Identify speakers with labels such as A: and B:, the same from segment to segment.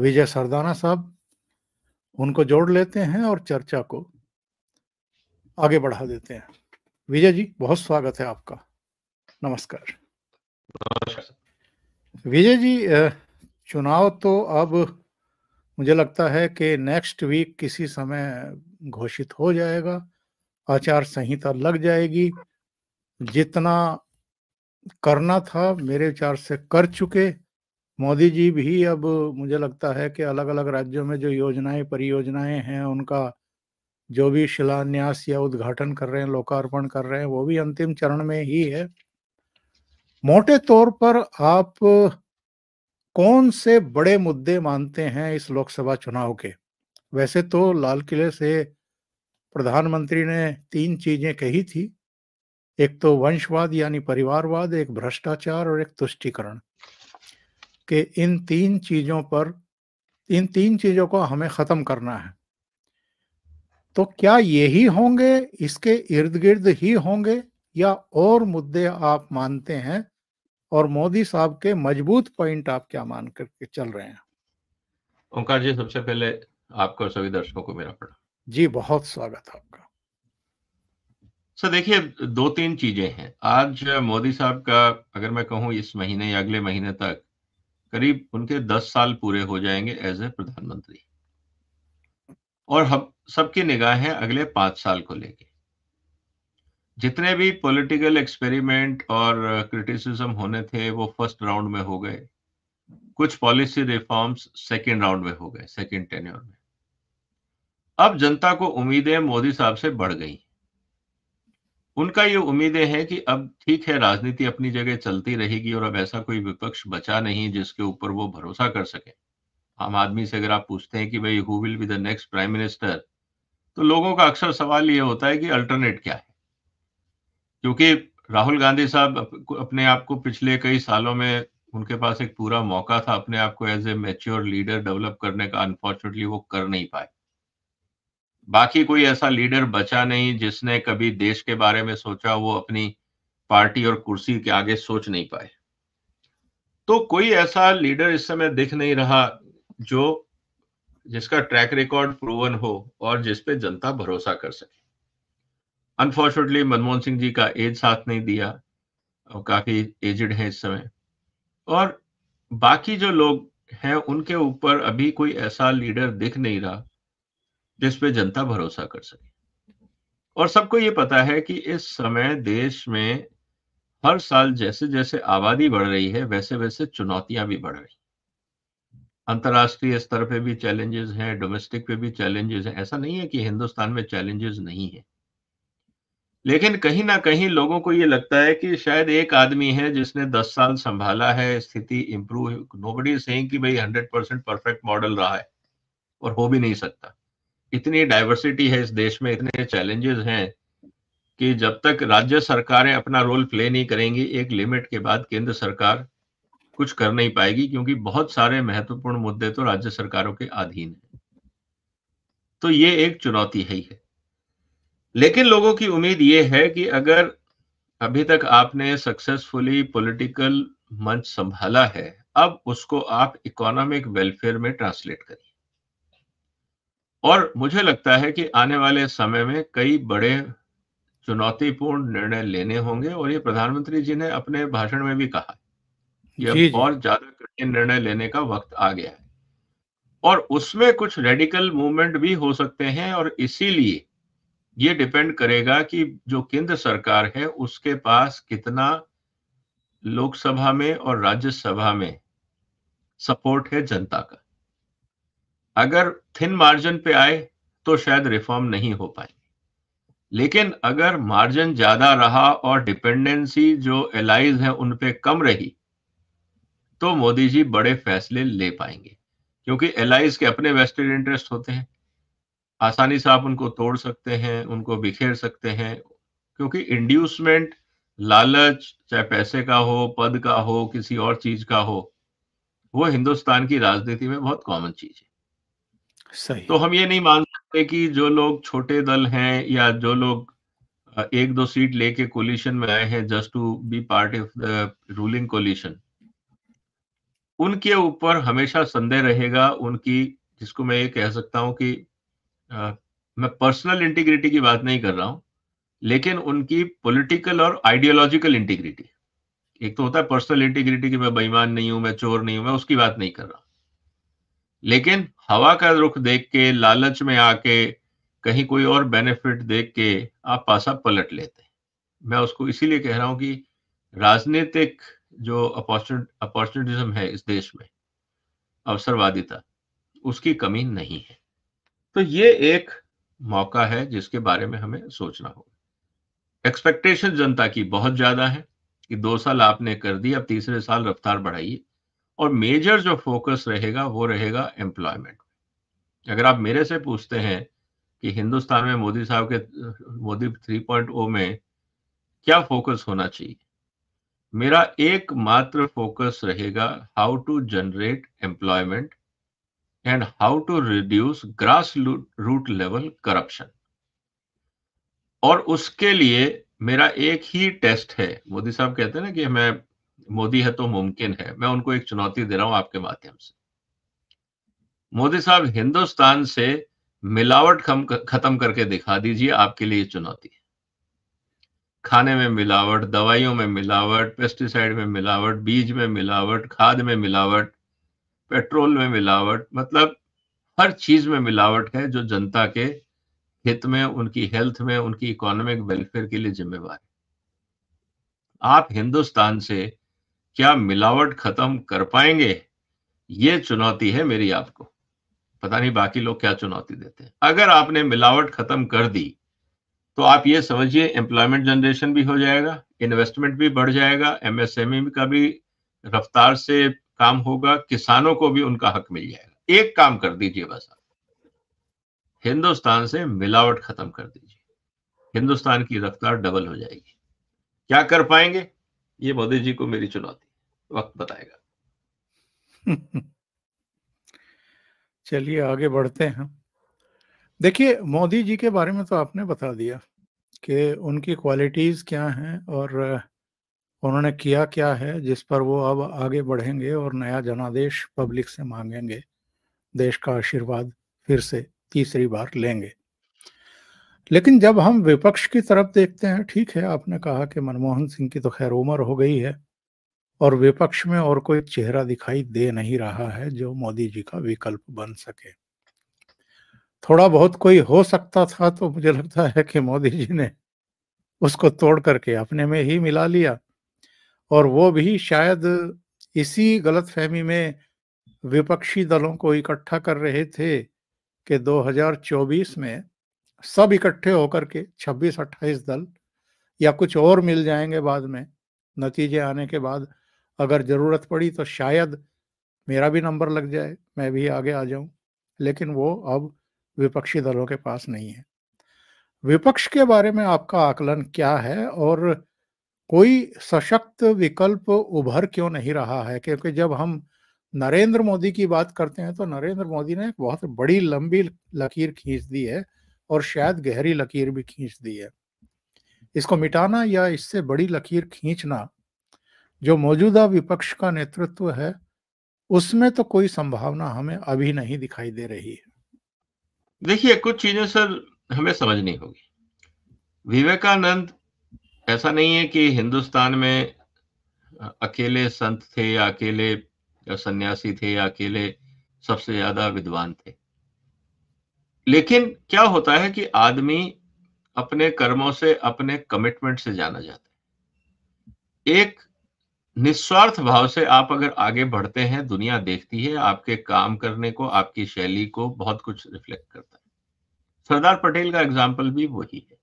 A: विजय सरदाना साहब उनको जोड़ लेते हैं और चर्चा को आगे बढ़ा देते हैं विजय जी बहुत स्वागत है आपका नमस्कार विजय जी चुनाव तो अब मुझे लगता है कि नेक्स्ट वीक किसी समय घोषित हो जाएगा आचार संहिता लग जाएगी जितना करना था मेरे विचार से कर चुके मोदी जी भी अब मुझे लगता है कि अलग अलग राज्यों में जो योजनाएं परियोजनाएं हैं उनका जो भी शिलान्यास या उद्घाटन कर रहे हैं लोकार्पण कर रहे हैं वो भी अंतिम चरण में ही है मोटे तौर पर आप कौन से बड़े मुद्दे मानते हैं इस लोकसभा चुनाव के वैसे तो लाल किले से प्रधानमंत्री ने तीन चीजें कही थी एक तो वंशवाद यानी परिवारवाद एक भ्रष्टाचार और एक तुष्टिकरण कि इन तीन चीज़ों पर इन तीन चीज़ों को हमें ख़त्म करना है तो क्या यही होंगे इसके इर्द गिर्द ही होंगे या और मुद्दे आप मानते हैं और मोदी साहब के मजबूत पॉइंट आप क्या मान करके चल रहे हैं
B: ओंकार जी सबसे पहले आपको सभी दर्शकों को मेरा पड़ा
A: जी बहुत स्वागत आपका
B: सर देखिए दो तीन चीजें हैं आज मोदी साहब का अगर मैं कहूं इस महीने या अगले महीने तक करीब उनके दस साल पूरे हो जाएंगे एज ए प्रधानमंत्री और हम सबकी निगाहें अगले पांच साल को लेके जितने भी पॉलिटिकल एक्सपेरिमेंट और क्रिटिसिज्म होने थे वो फर्स्ट राउंड में हो गए कुछ पॉलिसी रिफॉर्म्स सेकेंड राउंड में हो गए सेकेंड टेन्योर में अब जनता को उम्मीदें मोदी साहब से बढ़ गई उनका ये उम्मीदें है कि अब ठीक है राजनीति अपनी जगह चलती रहेगी और अब ऐसा कोई विपक्ष बचा नहीं जिसके ऊपर वो भरोसा कर सके आम आदमी से अगर आप पूछते हैं कि भाई who will be the next prime minister तो लोगों का अक्सर सवाल ये होता है कि अल्टरनेट क्या है क्योंकि राहुल गांधी साहब अपने आप को पिछले कई सालों में उनके पास एक पूरा मौका था अपने आप को as a mature leader develop करने का अनफॉर्चुनेटली वो कर नहीं पाए बाकी कोई ऐसा लीडर बचा नहीं जिसने कभी देश के बारे में सोचा वो अपनी पार्टी और कुर्सी के आगे सोच नहीं पाए तो कोई ऐसा लीडर इस समय दिख नहीं रहा जो जिसका ट्रैक रिकॉर्ड प्रूवन हो और जिसपे जनता भरोसा कर सके अनफॉर्चुनेटली मनमोहन सिंह जी का एज साथ नहीं दिया और काफी एजड है इस समय और बाकी जो लोग हैं उनके ऊपर अभी कोई ऐसा लीडर दिख नहीं रहा जिस पे जनता भरोसा कर सके और सबको ये पता है कि इस समय देश में हर साल जैसे जैसे आबादी बढ़ रही है वैसे वैसे चुनौतियां भी बढ़ रही अंतर्राष्ट्रीय स्तर पे भी चैलेंजेस हैं डोमेस्टिक पे भी चैलेंजेस हैं ऐसा नहीं है कि हिंदुस्तान में चैलेंजेस नहीं है लेकिन कहीं ना कहीं लोगों को ये लगता है कि शायद एक आदमी है जिसने 10 साल संभाला है स्थिति इंप्रूव नोबडी बडी कि भाई 100 परसेंट परफेक्ट मॉडल रहा है और हो भी नहीं सकता इतनी डाइवर्सिटी है इस देश में इतने चैलेंजेस हैं कि जब तक राज्य सरकारें अपना रोल प्ले नहीं करेंगी एक लिमिट के बाद केंद्र सरकार कुछ कर नहीं पाएगी क्योंकि बहुत सारे महत्वपूर्ण मुद्दे तो राज्य सरकारों के अधीन है तो ये एक चुनौती है ही है लेकिन लोगों की उम्मीद ये है कि अगर अभी तक आपने सक्सेसफुली पॉलिटिकल मंच संभाला है अब उसको आप इकोनॉमिक वेलफेयर में ट्रांसलेट करिए और मुझे लगता है कि आने वाले समय में कई बड़े चुनौतीपूर्ण निर्णय लेने होंगे और ये प्रधानमंत्री जी ने अपने भाषण में भी कहा अब और ज्यादा कठिन निर्णय लेने का वक्त आ गया है और उसमें कुछ रेडिकल मूवमेंट भी हो सकते हैं और इसीलिए ये डिपेंड करेगा कि जो केंद्र सरकार है उसके पास कितना लोकसभा में और राज्यसभा में सपोर्ट है जनता का अगर थिन मार्जिन पे आए तो शायद रिफॉर्म नहीं हो पाएंगे लेकिन अगर मार्जिन ज्यादा रहा और डिपेंडेंसी जो एलाइज है उन पे कम रही तो मोदी जी बड़े फैसले ले पाएंगे क्योंकि एलाइज के अपने वेस्टेड इंटरेस्ट होते हैं आसानी से आप उनको तोड़ सकते हैं उनको बिखेर सकते हैं क्योंकि इंड्यूसमेंट लालच चाहे पैसे का हो पद का हो किसी और चीज का हो वो हिंदुस्तान की राजनीति में बहुत कॉमन चीज है सही तो हम ये नहीं मान सकते कि जो लोग छोटे दल हैं या जो लोग एक दो सीट लेके कोलिशन में आए हैं just to be part of the ruling coalition उनके ऊपर हमेशा संदेह रहेगा उनकी जिसको मैं ये कह सकता हूं कि आ, मैं पर्सनल इंटीग्रिटी की बात नहीं कर रहा हूँ लेकिन उनकी पॉलिटिकल और आइडियोलॉजिकल इंटीग्रिटी एक तो होता है पर्सनल इंटीग्रिटी की मैं बेईमान नहीं हूं मैं चोर नहीं हूं मैं उसकी बात नहीं कर रहा लेकिन हवा का रुख देख के लालच में आके कहीं कोई और बेनिफिट देख के आप पासा पलट लेते हैं मैं उसको इसीलिए कह रहा हूं कि राजनीतिक जो अपॉर्चुनिटिज्म है इस देश में अवसरवादिता उसकी कमी नहीं है तो ये एक मौका है जिसके बारे में हमें सोचना होगा एक्सपेक्टेशन जनता की बहुत ज्यादा है कि दो साल आपने कर दी अब तीसरे साल रफ्तार बढ़ाइए और मेजर जो फोकस रहेगा वो रहेगा एम्प्लॉयमेंट अगर आप मेरे से पूछते हैं कि हिंदुस्तान में मोदी साहब के मोदी 3.0 में क्या फोकस होना चाहिए मेरा एकमात्र फोकस रहेगा how to generate employment and how to reduce grass root level corruption और उसके लिए मेरा एक ही टेस्ट है मोदी साहब कहते हैं ना कि मैं मोदी है तो मुमकिन है मैं उनको एक चुनौती दे रहा हूं आपके माध्यम से मोदी साहब हिंदुस्तान से मिलावट खत्म करके दिखा दीजिए आपके लिए चुनौती खाने में मिलावट दवाइयों में मिलावट पेस्टिसाइड में मिलावट बीज में मिलावट खाद में मिलावट पेट्रोल में मिलावट मतलब हर चीज में मिलावट है जो जनता के हित में उनकी हेल्थ में उनकी इकोनॉमिक वेलफेयर के लिए जिम्मेवार है आप हिंदुस्तान से क्या मिलावट खत्म कर पाएंगे ये चुनौती है मेरी आपको पता नहीं बाकी लोग क्या चुनौती देते हैं अगर आपने मिलावट खत्म कर दी तो आप ये समझिए एम्प्लॉयमेंट जनरेशन भी हो जाएगा इन्वेस्टमेंट भी बढ़ जाएगा एमएसएमई e का भी रफ्तार से काम होगा किसानों को भी उनका हक मिल जाएगा एक काम कर दीजिए बस आप हिंदुस्तान से मिलावट खत्म कर दीजिए हिंदुस्तान की रफ्तार डबल हो जाएगी क्या कर पाएंगे ये मोदी जी को मेरी चुनौती वक्त बताएगा
A: चलिए आगे बढ़ते हैं देखिए मोदी जी के बारे में तो आपने बता दिया कि उनकी क्वालिटीज क्या हैं और उन्होंने किया क्या है जिस पर वो अब आगे बढ़ेंगे और नया जनादेश पब्लिक से मांगेंगे देश का आशीर्वाद फिर से तीसरी बार लेंगे लेकिन जब हम विपक्ष की तरफ देखते हैं ठीक है आपने कहा कि मनमोहन सिंह की तो खैर उम्र हो गई है और विपक्ष में और कोई चेहरा दिखाई दे नहीं रहा है जो मोदी जी का विकल्प बन सके थोड़ा बहुत कोई हो सकता था तो मुझे लगता है कि मोदी जी ने उसको तोड़ करके अपने में ही मिला लिया और वो भी शायद इसी गलतफहमी में विपक्षी दलों को इकट्ठा कर रहे थे कि 2024 में सब इकट्ठे होकर के 26-28 दल या कुछ और मिल जाएंगे बाद में नतीजे आने के बाद अगर ज़रूरत पड़ी तो शायद मेरा भी नंबर लग जाए मैं भी आगे आ जाऊं लेकिन वो अब विपक्षी दलों के पास नहीं है विपक्ष के बारे में आपका आकलन क्या है और कोई सशक्त विकल्प उभर क्यों नहीं रहा है क्योंकि जब हम नरेंद्र मोदी की बात करते हैं तो नरेंद्र मोदी ने एक बहुत बड़ी लंबी लकीर खींच दी है और शायद गहरी लकीर भी खींच दी है इसको मिटाना या इससे बड़ी लकीर खींचना जो मौजूदा विपक्ष का नेतृत्व है उसमें तो कोई संभावना हमें अभी नहीं दिखाई दे रही है
B: देखिए कुछ चीजें सर हमें समझनी होगी विवेकानंद ऐसा नहीं है कि हिंदुस्तान में अकेले संत थे या अकेले सन्यासी थे या अकेले सबसे ज्यादा विद्वान थे लेकिन क्या होता है कि आदमी अपने कर्मों से अपने कमिटमेंट से जाना जाता है एक निस्वार्थ भाव से आप अगर आगे बढ़ते हैं दुनिया देखती है आपके काम करने को आपकी शैली को बहुत कुछ रिफ्लेक्ट करता है सरदार पटेल का एग्जाम्पल भी वही है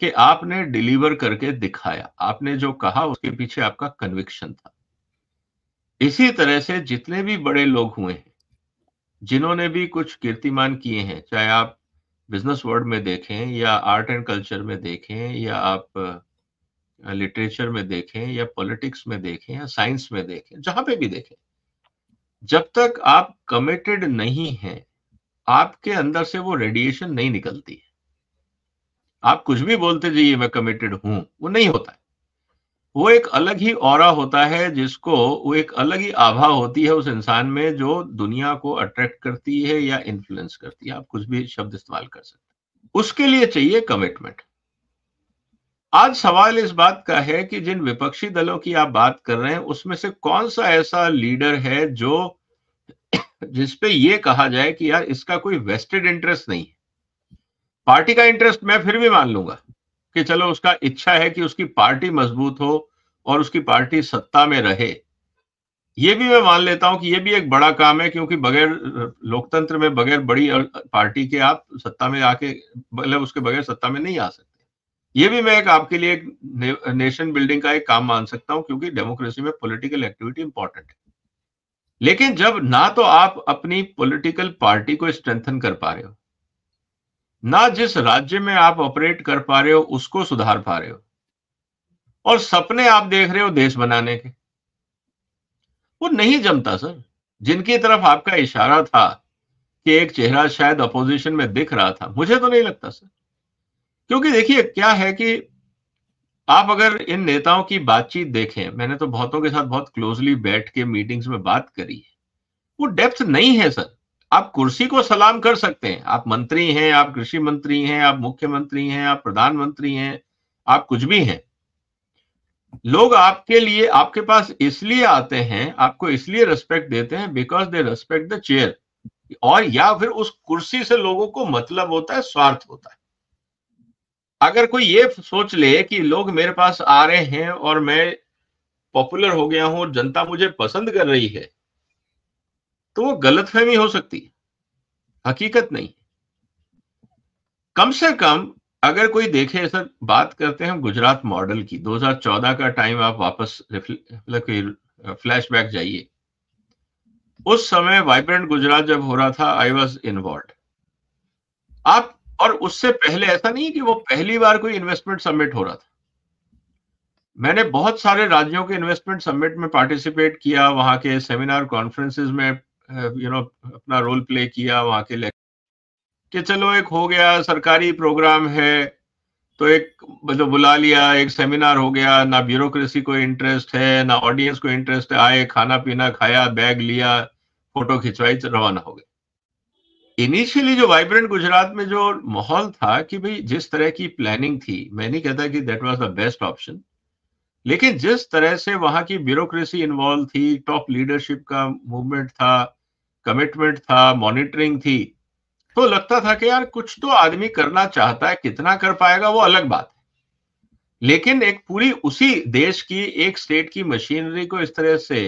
B: कि आपने डिलीवर करके दिखाया आपने जो कहा उसके पीछे आपका कन्विक्शन था इसी तरह से जितने भी बड़े लोग हुए हैं जिन्होंने भी कुछ कीर्तिमान किए हैं चाहे आप बिजनेस वर्ल्ड में देखें या आर्ट एंड कल्चर में देखें या आप लिटरेचर में देखें या पॉलिटिक्स में देखें या साइंस में देखें जहां पे भी देखें जब तक आप कमिटेड नहीं हैं आपके अंदर से वो रेडिएशन नहीं निकलती है आप कुछ भी बोलते जाइए मैं कमिटेड हूं वो नहीं होता है वो एक अलग ही और होता है जिसको वो एक अलग ही आभा होती है उस इंसान में जो दुनिया को अट्रैक्ट करती है या इन्फ्लुएंस करती है आप कुछ भी शब्द इस्तेमाल कर सकते उसके लिए चाहिए कमिटमेंट आज सवाल इस बात का है कि जिन विपक्षी दलों की आप बात कर रहे हैं उसमें से कौन सा ऐसा लीडर है जो जिसपे ये कहा जाए कि यार इसका कोई वेस्टेड इंटरेस्ट नहीं है पार्टी का इंटरेस्ट मैं फिर भी मान लूंगा कि चलो उसका इच्छा है कि उसकी पार्टी मजबूत हो और उसकी पार्टी सत्ता में रहे ये भी मैं मान लेता हूं कि ये भी एक बड़ा काम है क्योंकि बगैर लोकतंत्र में बगैर बड़ी पार्टी के आप सत्ता में आके मतलब उसके बगैर सत्ता में नहीं आ सकते ये भी मैं एक आपके लिए एक ने, नेशन बिल्डिंग का एक काम मान सकता हूं क्योंकि डेमोक्रेसी में पॉलिटिकल एक्टिविटी इंपॉर्टेंट है लेकिन जब ना तो आप अपनी पॉलिटिकल पार्टी को स्ट्रेंथन कर पा रहे हो ना जिस राज्य में आप ऑपरेट कर पा रहे हो उसको सुधार पा रहे हो और सपने आप देख रहे हो देश बनाने के वो नहीं जमता सर जिनकी तरफ आपका इशारा था कि एक चेहरा शायद अपोजिशन में दिख रहा था मुझे तो नहीं लगता सर क्योंकि देखिए क्या है कि आप अगर इन नेताओं की बातचीत देखें मैंने तो बहुतों के साथ बहुत क्लोजली बैठ के मीटिंग्स में बात करी है वो डेप्थ नहीं है सर आप कुर्सी को सलाम कर सकते हैं आप मंत्री हैं आप कृषि मंत्री हैं आप मुख्यमंत्री हैं आप प्रधानमंत्री हैं आप कुछ भी हैं लोग आपके लिए आपके पास इसलिए आते हैं आपको इसलिए रेस्पेक्ट देते हैं because they respect the chair और या फिर उस कुर्सी से लोगों को मतलब होता है स्वार्थ होता है अगर कोई ये सोच ले कि लोग मेरे पास आ रहे हैं और मैं पॉपुलर हो गया हूं जनता मुझे पसंद कर रही है तो वो गलत फहमी हो सकती है हकीकत नहीं कम से कम अगर कोई देखे सर बात करते हैं हम गुजरात मॉडल की 2014 का टाइम आप वापस फ्लैश मतलब बैक जाइए उस समय वाइब्रेंट गुजरात जब हो रहा था आई वॉज इन्वॉल्व आप और उससे पहले ऐसा नहीं कि वो पहली बार कोई इन्वेस्टमेंट सबमिट हो रहा था मैंने बहुत सारे राज्यों के इन्वेस्टमेंट सबमिट में पार्टिसिपेट किया वहां के सेमिनार कॉन्फ्रेंसेस में यू uh, नो अपना रोल प्ले किया वहां के लेक्चर कि चलो एक हो गया सरकारी प्रोग्राम है तो एक मतलब बुला लिया एक सेमिनार हो गया ना ब्यूरोक्रेसी को इंटरेस्ट है ना ऑडियंस को इंटरेस्ट है आए खाना पीना खाया बैग लिया फोटो खिंचवाई रवाना हो गए इनिशियली जो वाइब्रेंट गुजरात में जो माहौल था कि भाई जिस तरह की प्लानिंग थी मैं नहीं कहता कि that was the best option लेकिन जिस तरह से वहां की ब्यूरोक्रेसी इन्वॉल्व थी टॉप लीडरशिप का मूवमेंट था कमिटमेंट था मॉनिटरिंग थी तो लगता था कि यार कुछ तो आदमी करना चाहता है कितना कर पाएगा वो अलग बात है लेकिन एक पूरी उसी देश की एक स्टेट की मशीनरी को इस तरह से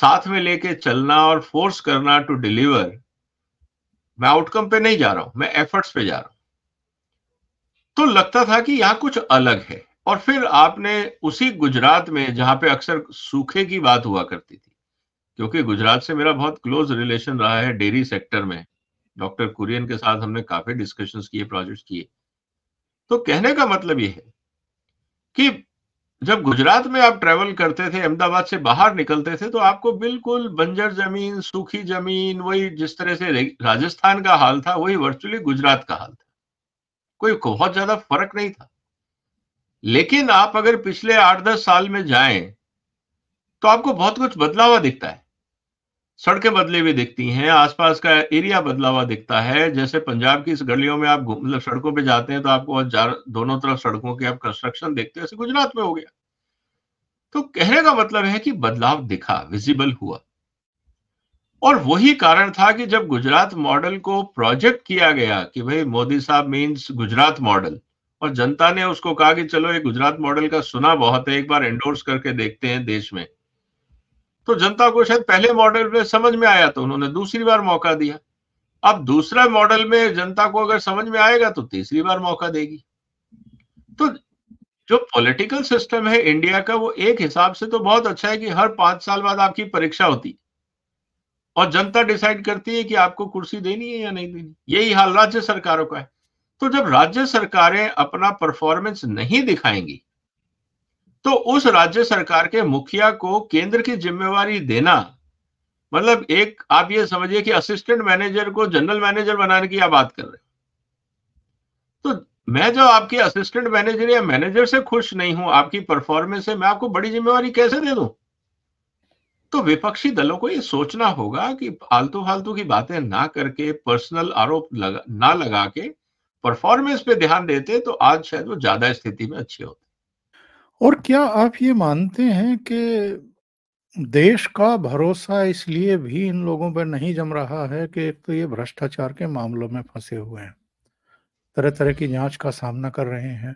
B: साथ में लेके चलना और फोर्स करना टू डिलीवर मैं आउटकम पे नहीं जा रहा हूं मैं एफर्ट्स पे जा रहा हूं तो लगता था कि यहां कुछ अलग है और फिर आपने उसी गुजरात में जहां पे अक्सर सूखे की बात हुआ करती थी क्योंकि गुजरात से मेरा बहुत क्लोज रिलेशन रहा है डेयरी सेक्टर में डॉक्टर कुरियन के साथ हमने काफी डिस्कशन किए प्रोजेक्ट किए तो कहने का मतलब ये है कि जब गुजरात में आप ट्रेवल करते थे अहमदाबाद से बाहर निकलते थे तो आपको बिल्कुल बंजर जमीन सूखी जमीन वही जिस तरह से राजस्थान का हाल था वही वर्चुअली गुजरात का हाल था कोई बहुत ज्यादा फर्क नहीं था लेकिन आप अगर पिछले आठ दस साल में जाएं तो आपको बहुत कुछ बदलावा दिखता है सड़कें बदले हुए दिखती हैं आसपास का एरिया बदला हुआ दिखता है जैसे पंजाब की इस गलियों में आप मतलब सड़कों पे जाते हैं तो आपको दोनों तरफ सड़कों के आप कंस्ट्रक्शन देखते हैं गुजरात में हो गया तो कहने का मतलब है कि बदलाव दिखा विजिबल हुआ और वही कारण था कि जब गुजरात मॉडल को प्रोजेक्ट किया गया कि भाई मोदी साहब मीन्स गुजरात मॉडल और जनता ने उसको कहा कि चलो ये गुजरात मॉडल का सुना बहुत है एक बार एंडोर्स करके देखते हैं देश में तो जनता को शायद पहले मॉडल में समझ में आया तो उन्होंने दूसरी बार मौका दिया अब दूसरा मॉडल में जनता को अगर समझ में आएगा तो तीसरी बार मौका देगी तो जो पॉलिटिकल सिस्टम है इंडिया का वो एक हिसाब से तो बहुत अच्छा है कि हर पांच साल बाद आपकी परीक्षा होती और जनता डिसाइड करती है कि आपको कुर्सी देनी है या नहीं देनी यही हाल राज्य सरकारों का है तो जब राज्य सरकारें अपना परफॉर्मेंस नहीं दिखाएंगी तो उस राज्य सरकार के मुखिया को केंद्र की जिम्मेवारी देना मतलब एक आप ये समझिए कि असिस्टेंट मैनेजर को जनरल मैनेजर बनाने की आप बात कर रहे तो मैं जो आपके असिस्टेंट मैनेजर या मैनेजर से खुश नहीं हूं आपकी परफॉर्मेंस से मैं आपको बड़ी जिम्मेवारी कैसे दे दू तो विपक्षी दलों को ये सोचना होगा कि फालतू फालतू की बातें ना करके पर्सनल आरोप लगा, ना लगा के परफॉर्मेंस पे ध्यान देते तो आज शायद वो ज्यादा स्थिति में अच्छे होते
A: और क्या आप ये मानते हैं कि देश का भरोसा इसलिए भी इन लोगों पर नहीं जम रहा है कि एक तो ये भ्रष्टाचार के मामलों में फंसे हुए हैं तरह तरह की जांच का सामना कर रहे हैं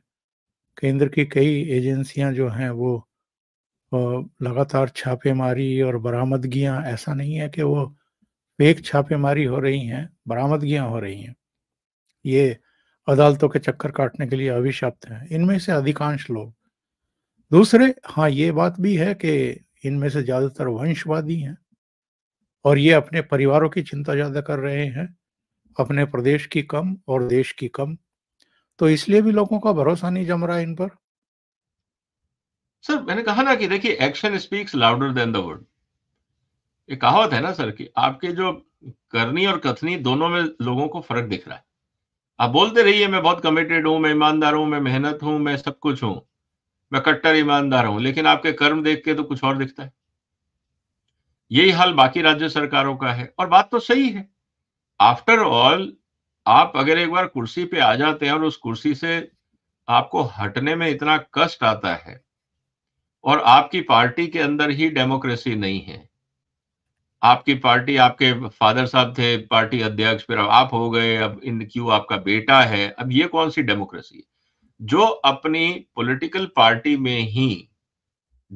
A: केंद्र की कई एजेंसियां जो हैं वो लगातार छापेमारी और बरामदगियां ऐसा नहीं है कि वो फेक छापेमारी हो रही हैं बरामदगियां हो रही हैं ये अदालतों के चक्कर काटने के लिए अभिशप्त हैं इनमें से अधिकांश लोग दूसरे हाँ ये बात भी है कि इनमें से ज़्यादातर वंशवादी हैं और ये अपने परिवारों की चिंता ज़्यादा कर रहे हैं अपने प्रदेश की कम और देश की कम तो इसलिए भी लोगों का भरोसा नहीं जम रहा है इन पर
B: सर मैंने कहा ना कि देखिए action speaks louder than the word ये कहावत है ना सर कि आपके जो करनी और कथनी दोनों में लोगों को फर्क दिख रहा है आप बोलते रहिए मैं बहुत कमिटेड हूं मैं ईमानदार हूं मैं मेहनत हूं मैं सब कुछ हूं मैं कट्टर ईमानदार हूं लेकिन आपके कर्म देख के तो कुछ और दिखता है यही हाल बाकी राज्य सरकारों का है और बात तो सही है आफ्टर ऑल आप अगर एक बार कुर्सी पे आ जाते हैं और उस कुर्सी से आपको हटने में इतना कष्ट आता है और आपकी पार्टी के अंदर ही डेमोक्रेसी नहीं है आपकी पार्टी आपके फादर साहब थे पार्टी अध्यक्ष फिर आप हो गए अब इन क्यों आपका बेटा है अब ये कौन सी डेमोक्रेसी है जो अपनी पॉलिटिकल पार्टी में ही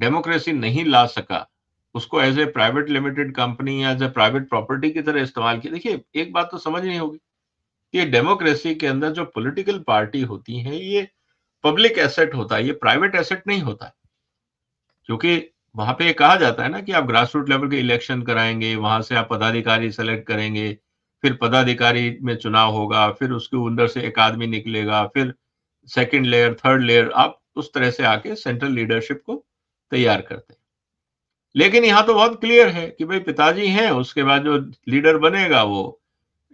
B: डेमोक्रेसी नहीं ला सका उसको as a private limited company या एज ए प्राइवेट प्रॉपर्टी की तरह इस्तेमाल किया देखिए एक बात तो समझ नहीं होगी कि डेमोक्रेसी के अंदर जो पॉलिटिकल पार्टी होती है ये पब्लिक एसेट होता है ये प्राइवेट एसेट नहीं होता क्योंकि वहां पे कहा जाता है ना कि आप ग्रास रूट लेवल के इलेक्शन कराएंगे वहां से आप पदाधिकारी सेलेक्ट करेंगे फिर पदाधिकारी में चुनाव होगा फिर उसके अंदर से एक आदमी निकलेगा फिर सेकेंड लेयर थर्ड लेयर आप उस तरह से आके सेंट्रल लीडरशिप को तैयार करते हैं लेकिन यहां तो बहुत क्लियर है कि भाई पिताजी हैं उसके बाद जो लीडर बनेगा वो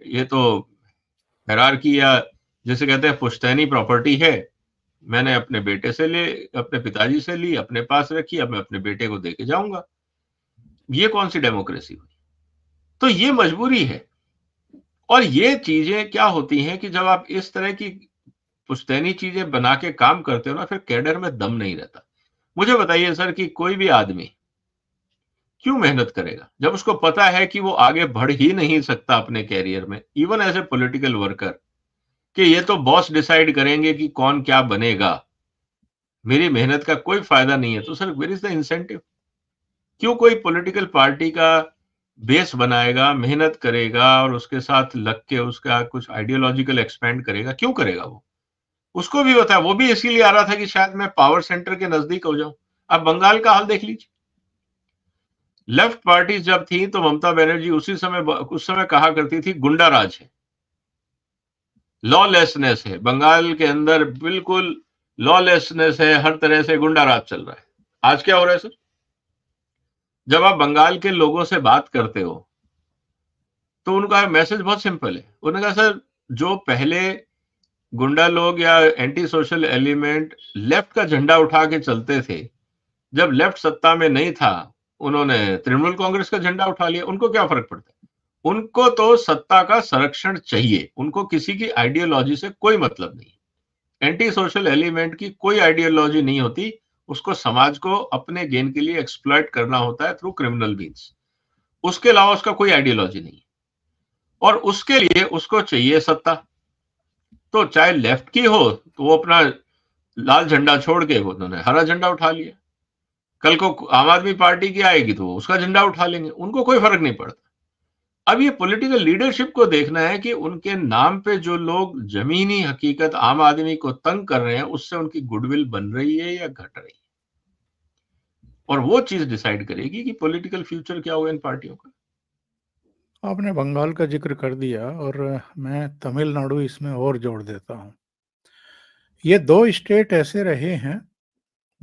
B: ये तो हैरारकी या जैसे कहते हैं पुश्तैनी प्रॉपर्टी है मैंने अपने बेटे से ले अपने पिताजी से ली अपने पास रखी अब मैं अपने बेटे को देके जाऊंगा ये कौन सी डेमोक्रेसी हुई तो ये मजबूरी है और ये चीजें क्या होती हैं कि जब आप इस तरह की पुश्तैनी चीजें बना के काम करते हो ना फिर कैडर में दम नहीं रहता मुझे बताइए सर कि कोई भी आदमी क्यों मेहनत करेगा जब उसको पता है कि वो आगे बढ़ ही नहीं सकता अपने कैरियर में even as a political worker कि ये तो बॉस डिसाइड करेंगे कि कौन क्या बनेगा मेरी मेहनत का कोई फायदा नहीं है तो sir where is the incentive क्यों कोई पॉलिटिकल पार्टी का बेस बनाएगा मेहनत करेगा और उसके साथ लग के उसका कुछ आइडियोलॉजिकल एक्सपेंड करेगा क्यों करेगा वो उसको भी होता है वो भी इसीलिए आ रहा था कि शायद मैं पावर सेंटर के नजदीक हो जाऊं अब बंगाल का हाल देख लीजिए लेफ्ट पार्टी जब थी तो ममता बनर्जी उसी समय उस समय कहा करती थी गुंडा राज है लॉलेसनेस है बंगाल के अंदर बिल्कुल लॉलेसनेस है हर तरह से गुंडा राज चल रहा है आज क्या हो रहा है सर जब आप बंगाल के लोगों से बात करते हो तो उनका मैसेज बहुत सिंपल है उन्होंने कहा सर जो पहले गुंडा लोग या एंटी सोशल एलिमेंट लेफ्ट का झंडा उठा के चलते थे जब लेफ्ट सत्ता में नहीं था उन्होंने तृणमूल कांग्रेस का झंडा उठा लिया उनको क्या फर्क पड़ता है उनको तो सत्ता का संरक्षण चाहिए उनको किसी की आइडियोलॉजी से कोई मतलब नहीं एंटी सोशल एलिमेंट की कोई आइडियोलॉजी नहीं होती उसको समाज को अपने गेन के लिए एक्सप्लॉयट करना होता है थ्रू क्रिमिनल मीन्स उसके अलावा उसका कोई आइडियोलॉजी नहीं और उसके लिए उसको चाहिए सत्ता तो चाहे लेफ्ट की हो तो वो अपना लाल झंडा छोड़ के उन्होंने हरा झंडा उठा लिया कल को आम आदमी पार्टी की आएगी तो वो उसका झंडा उठा लेंगे उनको कोई फर्क नहीं पड़ता अब ये पॉलिटिकल लीडरशिप को देखना है कि उनके नाम पे जो लोग जमीनी हकीकत आम आदमी को तंग कर रहे हैं उससे उनकी गुडविल बन रही है या घट रही है और वो चीज डिसाइड करेगी कि पॉलिटिकल फ्यूचर क्या होगा इन पार्टियों का
A: आपने बंगाल का जिक्र कर दिया और मैं तमिलनाडु इसमें और जोड़ देता हूँ ये दो स्टेट ऐसे रहे हैं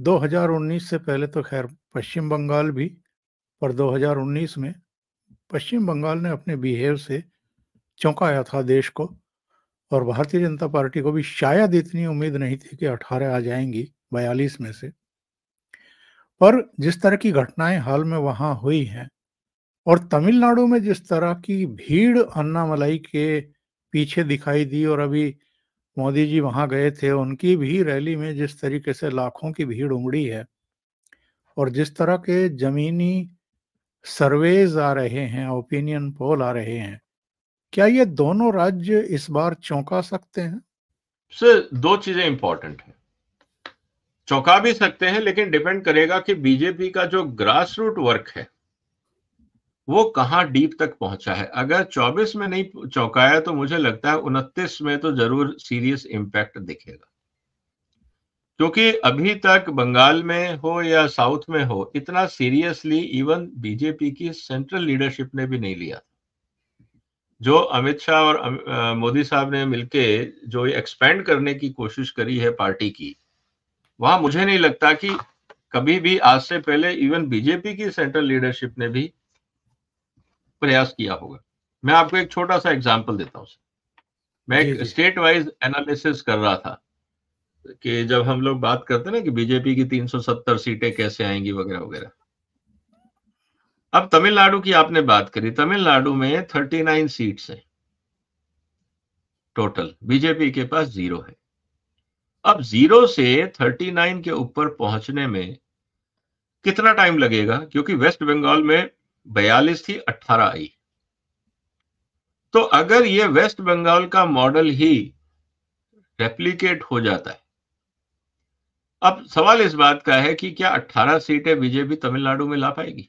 A: 2019 से पहले तो खैर पश्चिम बंगाल भी पर 2019 में पश्चिम बंगाल ने अपने बिहेव से चौंकाया था देश को और भारतीय जनता पार्टी को भी शायद इतनी उम्मीद नहीं थी कि 18 आ जाएंगी बयालीस में से पर जिस तरह की घटनाएं हाल में वहां हुई हैं और तमिलनाडु में जिस तरह की भीड़ अन्नामलाई के पीछे दिखाई दी और अभी मोदी जी वहां गए थे उनकी भी रैली में जिस तरीके से लाखों की भीड़ उमड़ी है और जिस तरह के जमीनी सर्वेज आ रहे हैं ओपिनियन पोल आ रहे हैं क्या ये दोनों राज्य इस बार चौंका सकते हैं
B: सर दो चीजें इंपॉर्टेंट है चौंका भी सकते हैं लेकिन डिपेंड करेगा कि बीजेपी का जो ग्रास रूट वर्क है वो कहाँ डीप तक पहुंचा है अगर 24 में नहीं चौंकाया तो मुझे लगता है उनतीस में तो जरूर सीरियस इम्पैक्ट दिखेगा क्योंकि अभी तक बंगाल में हो या साउथ में हो इतना सीरियसली इवन बीजेपी की सेंट्रल लीडरशिप ने भी नहीं लिया जो अमित शाह और मोदी साहब ने मिलके जो एक्सपेंड करने की कोशिश करी है पार्टी की वहां मुझे नहीं लगता कि कभी भी आज से पहले इवन बीजेपी की सेंट्रल लीडरशिप ने भी प्रयास किया होगा मैं आपको एक छोटा सा एग्जाम्पल देता हूँ मैं एक स्टेट वाइज एनालिसिस कर रहा था कि जब हम लोग बात करते ना कि बीजेपी की 370 सीटें कैसे आएंगी वगैरह वगैरह अब तमिलनाडु की आपने बात करी तमिलनाडु में 39 सीट्स हैं टोटल बीजेपी के पास जीरो है अब जीरो से 39 के ऊपर पहुंचने में कितना टाइम लगेगा क्योंकि वेस्ट बंगाल में बयालीस थी अट्ठारह आई तो अगर ये वेस्ट बंगाल का मॉडल ही रेप्लीकेट हो जाता है अब सवाल इस बात का है कि क्या 18 सीटें बीजेपी तमिलनाडु में ला पाएगी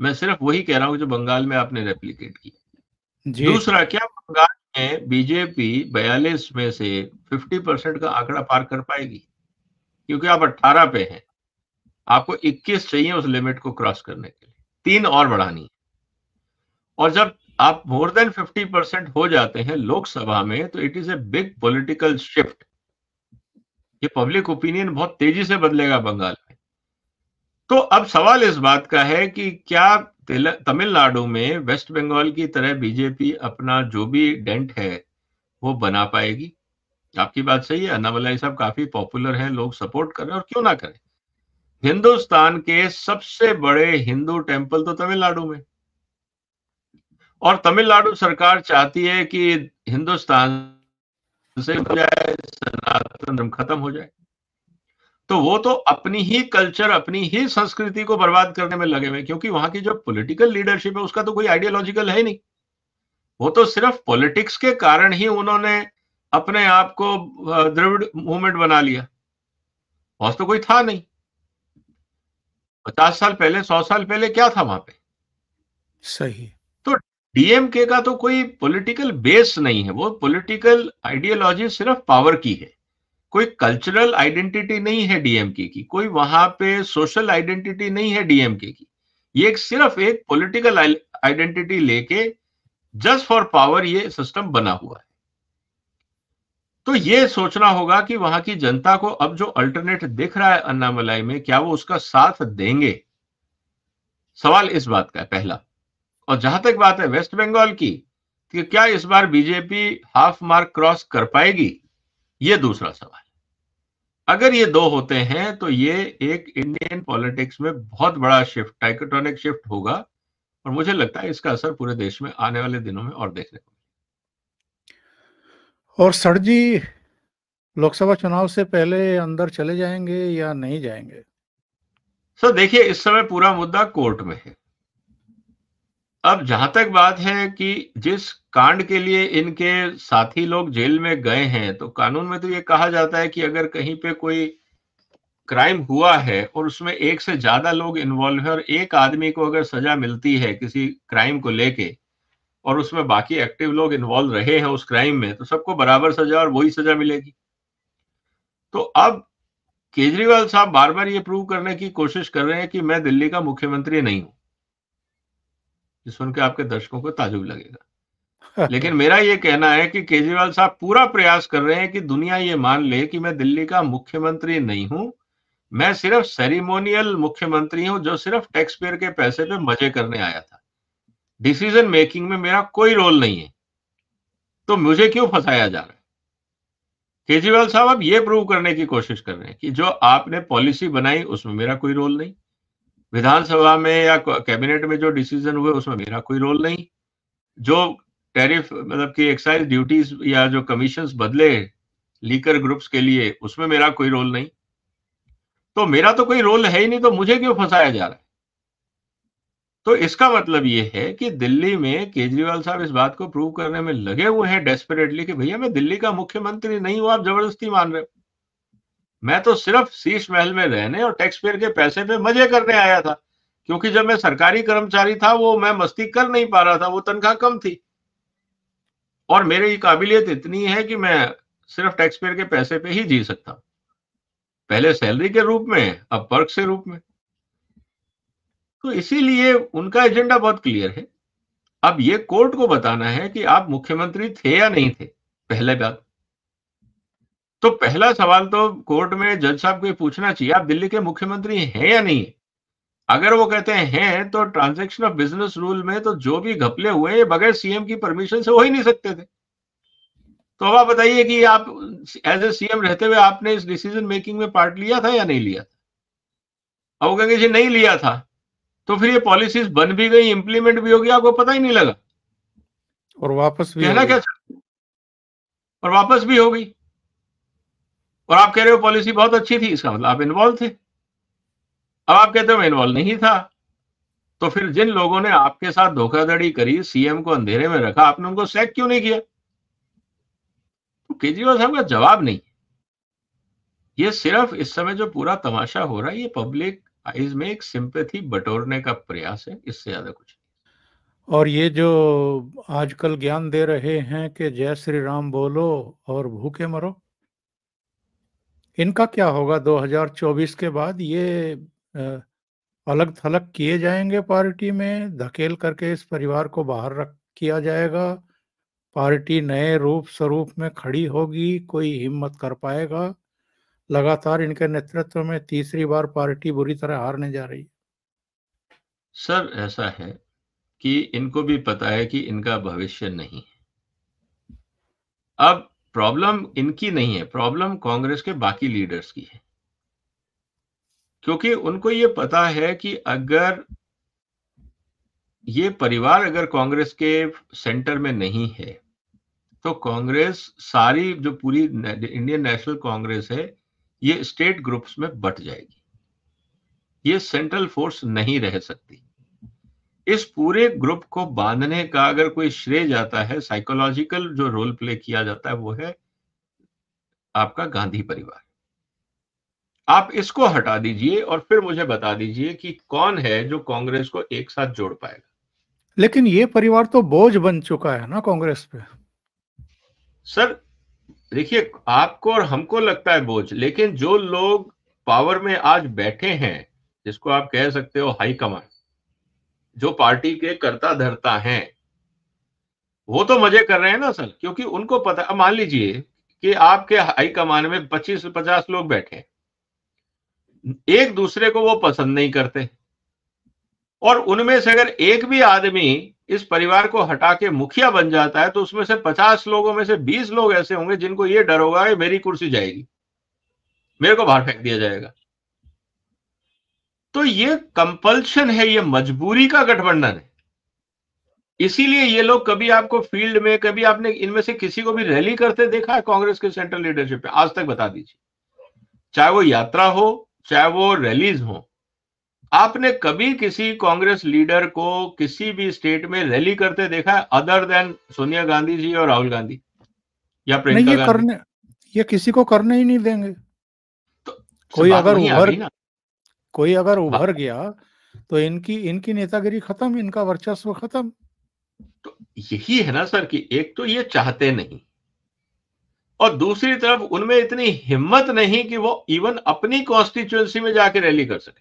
B: मैं सिर्फ वही कह रहा हूं जो बंगाल में आपने रेप्लीकेट किया दूसरा क्या बंगाल में बीजेपी 42 में से 50 परसेंट का आंकड़ा पार कर पाएगी क्योंकि आप 18 पे हैं आपको 21 चाहिए उस लिमिट को क्रॉस करने के लिए तीन और बढ़ानी और जब आप मोर देन 50 परसेंट हो जाते हैं लोकसभा में तो it is a big political shift ये पब्लिक ओपिनियन बहुत तेजी से बदलेगा बंगाल में तो अब सवाल इस बात का है कि क्या तमिलनाडु में वेस्ट बंगाल की तरह बीजेपी अपना जो भी डेंट है वो बना पाएगी आपकी बात सही है अन्नामलाई साहब काफी पॉपुलर है लोग सपोर्ट कर रहे हैं और क्यों ना करें हिंदुस्तान के सबसे बड़े हिंदू टेम्पल तो तमिलनाडु में और तमिलनाडु सरकार चाहती है कि हिंदुस्तान से जाए सनातन धर्म खत्म हो जाए तो वो तो अपनी ही कल्चर अपनी ही संस्कृति को बर्बाद करने में लगे हुए क्योंकि वहां की जो पॉलिटिकल लीडरशिप है उसका तो कोई आइडियोलॉजिकल है नहीं वो तो सिर्फ पॉलिटिक्स के कारण ही उन्होंने अपने आप को द्रविड़ मूवमेंट बना लिया और तो कोई था नहीं पचास साल पहले सौ साल पहले क्या था वहां पे सही तो डीएमके का तो कोई पॉलिटिकल बेस नहीं है वो पॉलिटिकल आइडियोलॉजी सिर्फ पावर की है कोई कल्चरल आइडेंटिटी नहीं है डीएमके की कोई वहां पे सोशल आइडेंटिटी नहीं है डीएमके की ये एक सिर्फ एक पॉलिटिकल आइडेंटिटी लेके जस्ट फॉर पावर ये सिस्टम बना हुआ है तो ये सोचना होगा कि वहां की जनता को अब जो अल्टरनेट दिख रहा है अन्नामलाई में क्या वो उसका साथ देंगे सवाल इस बात का है पहला और जहां तक बात है वेस्ट बंगाल की कि क्या इस बार बीजेपी हाफ मार्क क्रॉस कर पाएगी ये दूसरा सवाल अगर ये दो होते हैं तो ये एक इंडियन पॉलिटिक्स में बहुत बड़ा शिफ्ट टाइकोटोनिक शिफ्ट होगा और मुझे लगता है इसका असर पूरे देश में आने वाले दिनों में और देखने को
A: और सर जी लोकसभा चुनाव से पहले अंदर चले जाएंगे या नहीं जाएंगे
B: सर देखिए इस समय पूरा मुद्दा कोर्ट में है अब जहां तक बात है कि जिस कांड के लिए इनके साथी लोग जेल में गए हैं तो कानून में तो ये कहा जाता है कि अगर कहीं पे कोई क्राइम हुआ है और उसमें एक से ज्यादा लोग इन्वॉल्व है और एक आदमी को अगर सजा मिलती है किसी क्राइम को लेके और उसमें बाकी एक्टिव लोग इन्वॉल्व रहे हैं उस क्राइम में तो सबको बराबर सजा और वही सजा मिलेगी तो अब केजरीवाल साहब बार बार ये प्रूव करने की कोशिश कर रहे हैं कि मैं दिल्ली का मुख्यमंत्री नहीं हूं जिस सुन के आपके दर्शकों को ताजुब लगेगा लेकिन मेरा ये कहना है कि केजरीवाल साहब पूरा प्रयास कर रहे हैं कि दुनिया ये मान ले कि मैं दिल्ली का मुख्यमंत्री नहीं हूं मैं सिर्फ सेरिमोनियल मुख्यमंत्री हूं जो सिर्फ टैक्स पेयर के पैसे पे मजे करने आया था डिसीजन मेकिंग में मेरा कोई रोल नहीं है तो मुझे क्यों फंसाया जा रहा है केजरीवाल साहब आप ये प्रूव करने की कोशिश कर रहे हैं कि जो आपने पॉलिसी बनाई उसमें मेरा कोई रोल नहीं विधानसभा में या कैबिनेट में जो डिसीजन हुए उसमें मेरा कोई रोल नहीं जो टैरिफ मतलब कि एक्साइज ड्यूटीज या जो कमीशन बदले लीकर ग्रुप्स के लिए उसमें मेरा कोई रोल नहीं तो मेरा तो कोई रोल है ही नहीं तो मुझे क्यों फंसाया जा रहा है तो इसका मतलब ये है कि दिल्ली में केजरीवाल साहब इस बात को प्रूव करने में लगे हुए हैं डेस्परेटली कि भैया मैं दिल्ली का मुख्यमंत्री नहीं हूं आप जबरदस्ती मान रहे हो मैं तो सिर्फ शीश महल में रहने और टैक्स पेयर के पैसे पे मजे करने आया था क्योंकि जब मैं सरकारी कर्मचारी था वो मैं मस्ती कर नहीं पा रहा था वो तनख्वाह कम थी और मेरी काबिलियत इतनी है कि मैं सिर्फ टैक्स पेयर के पैसे पे ही जी सकता पहले सैलरी के रूप में अब वर्क से रूप में तो इसीलिए उनका एजेंडा बहुत क्लियर है अब ये कोर्ट को बताना है कि आप मुख्यमंत्री थे या नहीं थे पहले बात तो पहला सवाल तो कोर्ट में जज साहब को पूछना चाहिए आप दिल्ली के मुख्यमंत्री हैं या नहीं है अगर वो कहते हैं तो ट्रांजैक्शन ऑफ बिजनेस रूल में तो जो भी घपले हुए ये बगैर सीएम की परमिशन से हो ही नहीं सकते थे तो अब आप बताइए कि आप एज ए सीएम रहते हुए आपने इस डिसीजन मेकिंग में पार्ट लिया था या नहीं लिया था अब वो कहेंगे जी नहीं लिया था तो फिर ये पॉलिसीज बन भी गई इंप्लीमेंट भी हो गया आपको पता ही नहीं लगा
A: और वापस भी कहना क्या
B: और वापस भी हो गई और आप कह रहे हो पॉलिसी बहुत अच्छी थी इसका मतलब आप इन्वॉल्व थे अब आप कहते हो मैं इन्वॉल्व नहीं था तो फिर जिन लोगों ने आपके साथ धोखाधड़ी करी सीएम को अंधेरे में रखा आपने उनको सेक क्यों नहीं किया तो केजरीवाल साहब का जवाब नहीं ये सिर्फ इस समय जो पूरा तमाशा हो रहा है ये पब्लिक इसमें एक सिंपथी बटोरने का प्रयास है इससे ज्यादा कुछ
A: और ये जो आजकल ज्ञान दे रहे हैं कि जय श्री राम बोलो और भूखे मरो इनका क्या होगा 2024 के बाद ये अलग थलग किए जाएंगे पार्टी में धकेल करके इस परिवार को बाहर रख किया जाएगा पार्टी नए रूप स्वरूप में खड़ी होगी कोई हिम्मत कर पाएगा लगातार इनके नेतृत्व में तीसरी बार पार्टी बुरी तरह हारने जा रही है
B: सर ऐसा है कि इनको भी पता है कि इनका भविष्य नहीं है अब प्रॉब्लम इनकी नहीं है प्रॉब्लम कांग्रेस के बाकी लीडर्स की है क्योंकि उनको ये पता है कि अगर ये परिवार अगर कांग्रेस के सेंटर में नहीं है तो कांग्रेस सारी जो पूरी इंडियन नेशनल कांग्रेस है ये स्टेट ग्रुप्स में बट जाएगी ये सेंट्रल फोर्स नहीं रह सकती इस पूरे ग्रुप को बांधने का अगर कोई श्रेय जाता है साइकोलॉजिकल जो रोल प्ले किया जाता है वो है आपका गांधी परिवार आप इसको हटा दीजिए और फिर मुझे बता दीजिए कि कौन है जो कांग्रेस को एक साथ जोड़ पाएगा
A: लेकिन ये परिवार तो बोझ बन चुका है ना कांग्रेस पे
B: सर देखिए आपको और हमको लगता है बोझ लेकिन जो लोग पावर में आज बैठे हैं जिसको आप कह सकते हो हाई कमांड जो पार्टी के करता धरता हैं वो तो मजे कर रहे हैं ना सर क्योंकि उनको पता अब मान लीजिए कि आपके हाई कमान में 25 पचास लोग बैठे हैं एक दूसरे को वो पसंद नहीं करते और उनमें से अगर एक भी आदमी इस परिवार को हटा के मुखिया बन जाता है तो उसमें से पचास लोगों में से बीस लोग ऐसे होंगे जिनको ये डर होगा कि मेरी कुर्सी जाएगी मेरे को बाहर फेंक दिया जाएगा तो ये कंपल्शन है ये मजबूरी का गठबंधन है इसीलिए ये लोग कभी आपको फील्ड में कभी आपने इनमें से किसी को भी रैली करते देखा है कांग्रेस के सेंट्रल लीडरशिप पे आज तक बता दीजिए चाहे वो यात्रा हो चाहे वो रैलीज हो आपने कभी किसी कांग्रेस लीडर को किसी भी स्टेट में रैली करते देखा है अदर देन सोनिया गांधी जी और राहुल गांधी या प्रियंका ये गांधी करने
A: ये किसी को करने ही नहीं देंगे तो कोई अगर उभर कोई अगर उभर गया तो इनकी इनकी नेतागिरी खत्म इनका वर्चस्व खत्म तो
B: यही है ना सर कि एक तो ये चाहते नहीं और दूसरी तरफ उनमें इतनी हिम्मत नहीं कि वो इवन अपनी कॉन्स्टिट्यूएंसी में जाके रैली कर सके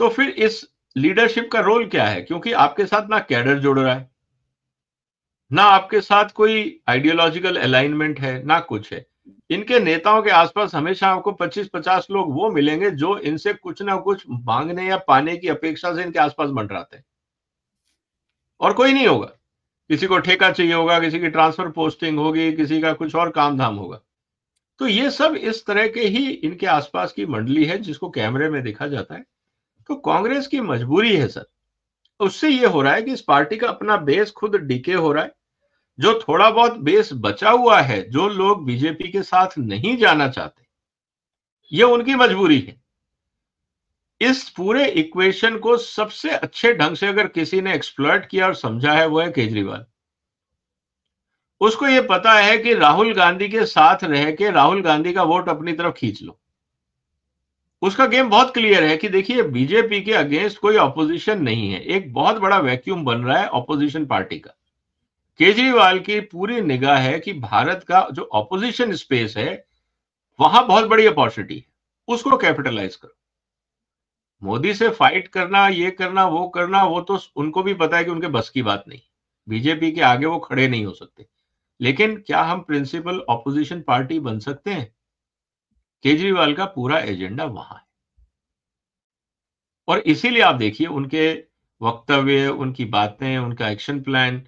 B: तो फिर इस लीडरशिप का रोल क्या है क्योंकि आपके साथ ना कैडर जुड़ रहा है ना आपके साथ कोई आइडियोलॉजिकल अलाइनमेंट है ना कुछ है इनके नेताओं के आसपास हमेशा आपको 25-50 लोग वो मिलेंगे जो इनसे कुछ ना कुछ मांगने या पाने की अपेक्षा से इनके आसपास रहा है और कोई नहीं होगा किसी को ठेका चाहिए होगा किसी की ट्रांसफर पोस्टिंग होगी किसी का कुछ और काम धाम होगा तो ये सब इस तरह के ही इनके आसपास की मंडली है जिसको कैमरे में देखा जाता है तो कांग्रेस की मजबूरी है सर उससे ये हो रहा है कि इस पार्टी का अपना बेस खुद डीके हो रहा है जो थोड़ा बहुत बेस बचा हुआ है जो लोग बीजेपी के साथ नहीं जाना चाहते ये उनकी मजबूरी है इस पूरे इक्वेशन को सबसे अच्छे ढंग से अगर किसी ने एक्सप्लोर्ट किया और समझा है वो है केजरीवाल उसको ये पता है कि राहुल गांधी के साथ रह के राहुल गांधी का वोट अपनी तरफ खींच लो उसका गेम बहुत क्लियर है कि देखिए बीजेपी के अगेंस्ट कोई ऑपोजिशन नहीं है एक बहुत बड़ा वैक्यूम बन रहा है ऑपोजिशन पार्टी का केजरीवाल की पूरी निगाह है कि भारत का जो ऑपोजिशन स्पेस है वहां बहुत बड़ी अपॉर्चुनिटी है उसको कैपिटलाइज करो मोदी से फाइट करना ये करना वो करना वो तो उनको भी पता है कि उनके बस की बात नहीं बीजेपी के आगे वो खड़े नहीं हो सकते लेकिन क्या हम प्रिंसिपल ऑपोजिशन पार्टी बन सकते हैं केजरीवाल का पूरा एजेंडा वहां है और इसीलिए आप देखिए उनके वक्तव्य उनकी बातें उनका एक्शन प्लान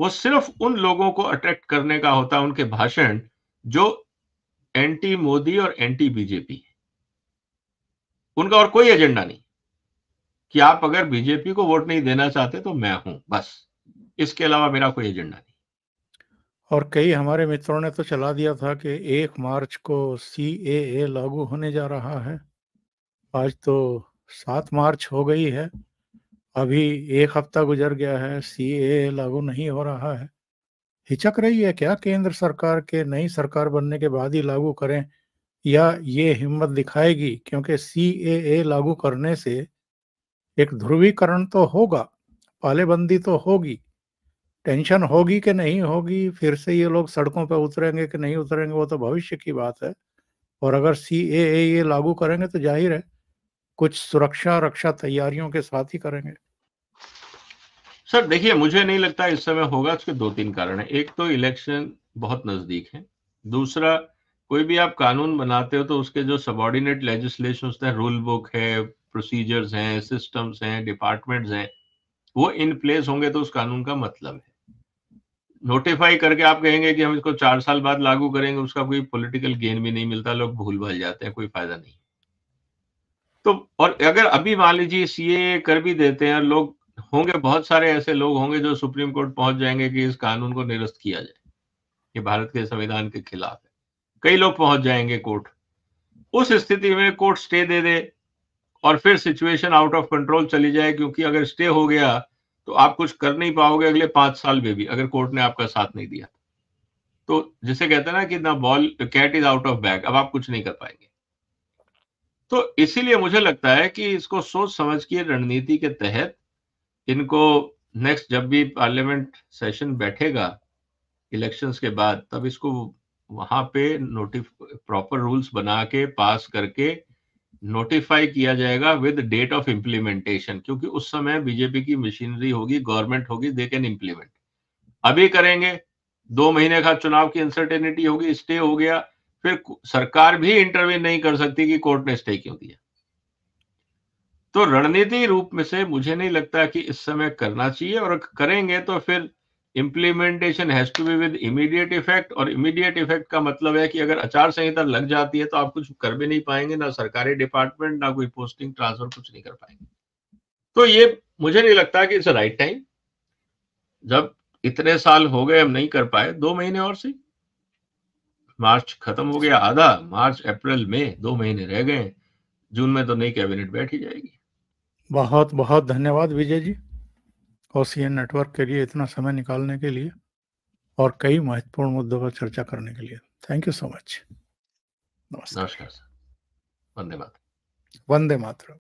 B: वो सिर्फ उन लोगों को अट्रैक्ट करने का होता उनके भाषण जो एंटी मोदी और एंटी बीजेपी है उनका और कोई एजेंडा नहीं कि आप अगर बीजेपी को वोट नहीं देना चाहते तो मैं हूं बस इसके अलावा मेरा कोई एजेंडा नहीं
A: और कई हमारे मित्रों ने तो चला दिया था कि एक मार्च को सी ए ए लागू होने जा रहा है आज तो सात मार्च हो गई है अभी एक हफ्ता गुजर गया है सी ए ए लागू नहीं हो रहा है हिचक रही है क्या केंद्र सरकार के नई सरकार बनने के बाद ही लागू करें या ये हिम्मत दिखाएगी क्योंकि सी ए ए लागू करने से एक ध्रुवीकरण तो होगा पालेबंदी तो होगी टेंशन होगी कि नहीं होगी फिर से ये लोग सड़कों पर उतरेंगे कि नहीं उतरेंगे वो तो भविष्य की बात है और अगर सी ए ये लागू करेंगे तो जाहिर है कुछ सुरक्षा रक्षा तैयारियों के साथ ही करेंगे
B: सर देखिए मुझे नहीं लगता इस समय होगा उसके दो तीन कारण है एक तो इलेक्शन बहुत नजदीक है दूसरा कोई भी आप कानून बनाते हो तो उसके जो सबॉर्डिनेट लेजिस्लेशन है रूल बुक है प्रोसीजर्स हैं सिस्टम्स हैं डिपार्टमेंट्स हैं वो इन प्लेस होंगे तो उस कानून का मतलब है नोटिफाई करके आप कहेंगे कि हम इसको चार साल बाद लागू करेंगे उसका कोई पॉलिटिकल गेन भी नहीं मिलता लोग भूल भाल जाते हैं कोई फायदा नहीं तो और अगर अभी मान लीजिए सीए कर भी देते हैं लोग होंगे बहुत सारे ऐसे लोग होंगे जो सुप्रीम कोर्ट पहुंच जाएंगे कि इस कानून को निरस्त किया जाए ये भारत के संविधान के खिलाफ है कई लोग पहुंच जाएंगे कोर्ट उस स्थिति में कोर्ट स्टे दे दे और फिर सिचुएशन आउट ऑफ कंट्रोल चली जाए क्योंकि अगर स्टे हो गया तो आप कुछ कर नहीं पाओगे अगले पांच साल में भी अगर कोर्ट ने आपका साथ नहीं दिया तो जिसे कहते हैं ना कि ना ball cat is out of bag अब आप कुछ नहीं कर पाएंगे तो इसीलिए मुझे लगता है कि इसको सोच समझ के रणनीति के तहत इनको नेक्स्ट जब भी पार्लियामेंट सेशन बैठेगा इलेक्शंस के बाद तब इसको वहां पे नोटिफ प्रॉपर रूल्स बना के पास करके नोटिफाई किया जाएगा विद डेट ऑफ इम्प्लीमेंटेशन क्योंकि उस समय बीजेपी की मशीनरी होगी गवर्नमेंट होगी दे कैन इम्प्लीमेंट अभी करेंगे दो महीने का चुनाव की अनसर्टेनिटी होगी स्टे हो गया फिर सरकार भी इंटरव्यू नहीं कर सकती कि कोर्ट ने स्टे क्यों दिया तो रणनीति रूप में से मुझे नहीं लगता कि इस समय करना चाहिए और करेंगे तो फिर implementation has to be with immediate effect और इमीडिएट इफेक्ट का मतलब है कि अगर आचार संहिता लग जाती है तो आप कुछ कर भी नहीं पाएंगे ना सरकारी डिपार्टमेंट ना कोई पोस्टिंग ट्रांसफर कुछ नहीं कर पाएंगे तो ये मुझे नहीं लगता कि इट्स राइट टाइम जब इतने साल हो गए हम नहीं कर पाए दो महीने और से मार्च खत्म हो गया आधा मार्च अप्रैल में दो महीने रह गए जून में तो नई कैबिनेट बैठ ही जाएगी
A: बहुत बहुत धन्यवाद विजय जी और सी नेटवर्क के लिए इतना समय निकालने के लिए और कई महत्वपूर्ण मुद्दों पर चर्चा करने के लिए थैंक यू सो मच
B: नमस्कार वंदे मातरम
A: वंदे मातरम